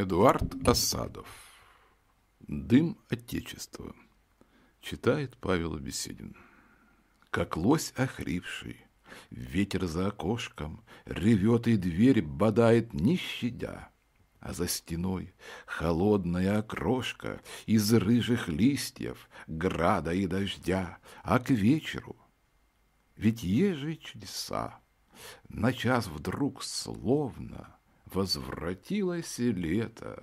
Эдуард Осадов. «Дым Отечества», — читает Павел Беседин. «Как лось охрипший, ветер за окошком, ревет и дверь бодает, не щадя, а за стеной холодная окрошка из рыжих листьев, града и дождя, а к вечеру, ведь еже чудеса, на час вдруг словно — возвратилось и лето,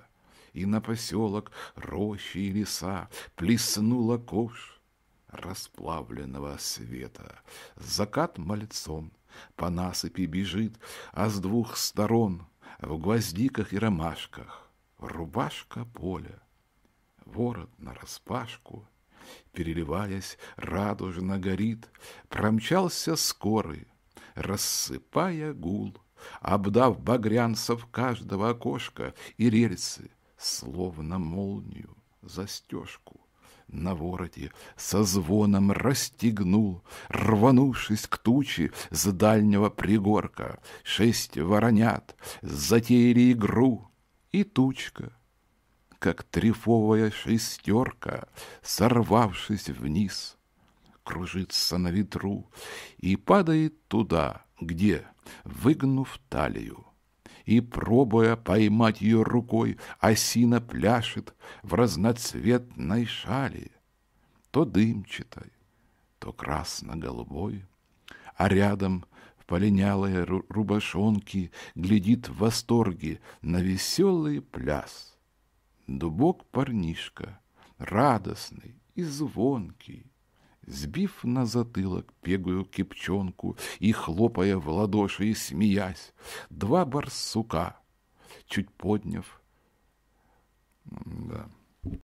и на поселок рощи и леса плеснула ковш расплавленного света. Закат мальцом по насыпи бежит, а с двух сторон в гвоздиках и ромашках рубашка поля, ворот на распашку, переливаясь, радужно горит, промчался скорый, рассыпая гул обдав багрянцев каждого окошка и рельсы, словно молнию, застежку на вороте со звоном расстегнул, рванувшись к туче с дальнего пригорка. Шесть воронят затеяли игру, и тучка, как трифовая шестерка, сорвавшись вниз, кружится на ветру и падает туда, где выгнув талию. И, пробуя поймать ее рукой, осина пляшет в разноцветной шали, то дымчатой, то красно-голубой, а рядом в полинялые рубашонки глядит в восторге на веселый пляс. Дубок парнишка, радостный и звонкий, сбив на затылок пегую кипчонку и хлопая в ладоши и смеясь, два барсука, чуть подняв, да,